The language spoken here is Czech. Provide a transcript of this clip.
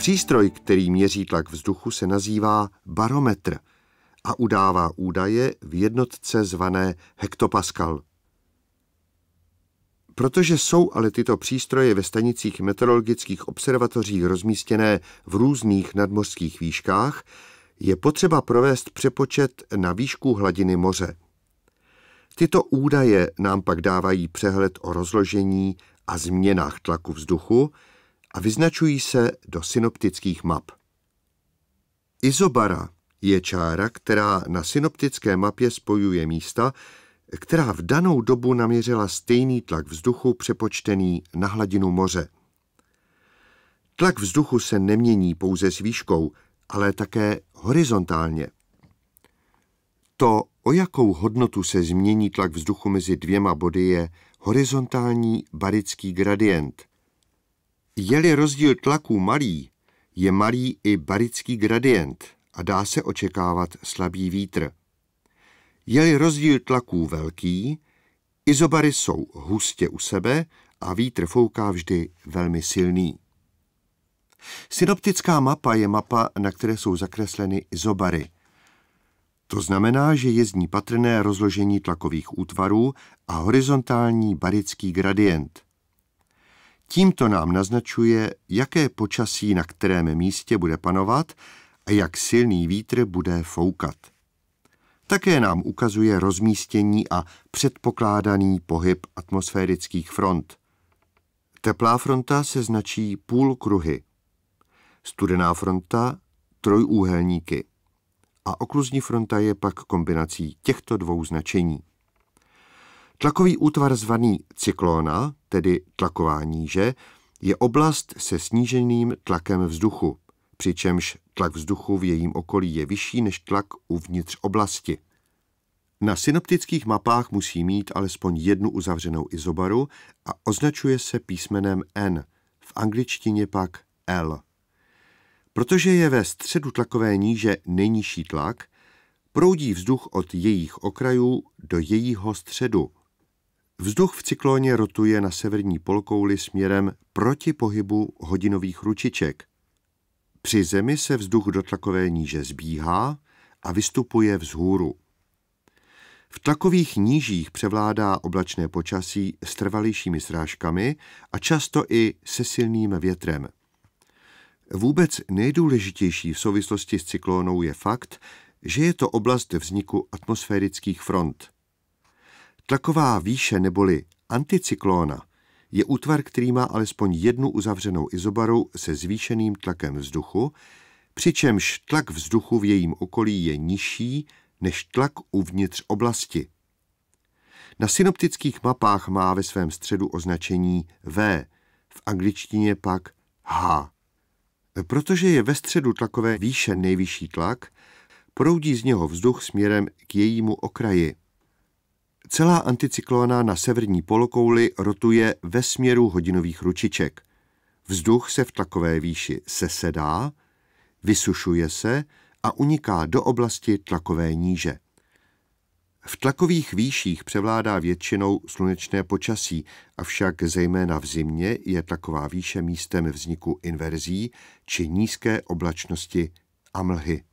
Přístroj, který měří tlak vzduchu, se nazývá barometr a udává údaje v jednotce zvané hektopaskal. Protože jsou ale tyto přístroje ve stanicích meteorologických observatoří rozmístěné v různých nadmořských výškách, je potřeba provést přepočet na výšku hladiny moře. Tyto údaje nám pak dávají přehled o rozložení a změnách tlaku vzduchu, a vyznačují se do synoptických map. Izobara je čára, která na synoptické mapě spojuje místa, která v danou dobu naměřila stejný tlak vzduchu přepočtený na hladinu moře. Tlak vzduchu se nemění pouze s výškou, ale také horizontálně. To, o jakou hodnotu se změní tlak vzduchu mezi dvěma body, je horizontální barický gradient – je-li rozdíl tlaků malý, je malý i barický gradient a dá se očekávat slabý vítr. Je-li rozdíl tlaků velký, izobary jsou hustě u sebe a vítr fouká vždy velmi silný. Synoptická mapa je mapa, na které jsou zakresleny izobary. To znamená, že je z ní patrné rozložení tlakových útvarů a horizontální barický gradient – Tímto nám naznačuje, jaké počasí na kterém místě bude panovat a jak silný vítr bude foukat. Také nám ukazuje rozmístění a předpokládaný pohyb atmosférických front. Teplá fronta se značí půl kruhy, studená fronta trojúhelníky a okluzní fronta je pak kombinací těchto dvou značení. Tlakový útvar zvaný cyklona, tedy tlaková níže, je oblast se sníženým tlakem vzduchu, přičemž tlak vzduchu v jejím okolí je vyšší než tlak uvnitř oblasti. Na synoptických mapách musí mít alespoň jednu uzavřenou izobaru a označuje se písmenem N, v angličtině pak L. Protože je ve středu tlakové níže nejnižší tlak, proudí vzduch od jejich okrajů do jejího středu, Vzduch v cyklóně rotuje na severní polkouli směrem proti pohybu hodinových ručiček. Při zemi se vzduch do tlakové níže zbíhá a vystupuje vzhůru. V tlakových nížích převládá oblačné počasí s trvalějšími srážkami a často i se silným větrem. Vůbec nejdůležitější v souvislosti s cyklónou je fakt, že je to oblast vzniku atmosférických front – Tlaková výše neboli anticyklóna je útvar, který má alespoň jednu uzavřenou izobaru se zvýšeným tlakem vzduchu, přičemž tlak vzduchu v jejím okolí je nižší než tlak uvnitř oblasti. Na synoptických mapách má ve svém středu označení V, v angličtině pak H. Protože je ve středu tlakové výše nejvyšší tlak, proudí z něho vzduch směrem k jejímu okraji. Celá anticyklona na severní polokouli rotuje ve směru hodinových ručiček. Vzduch se v tlakové výši sesedá, vysušuje se a uniká do oblasti tlakové níže. V tlakových výších převládá většinou slunečné počasí, avšak zejména v zimě je taková výše místem vzniku inverzí či nízké oblačnosti a mlhy.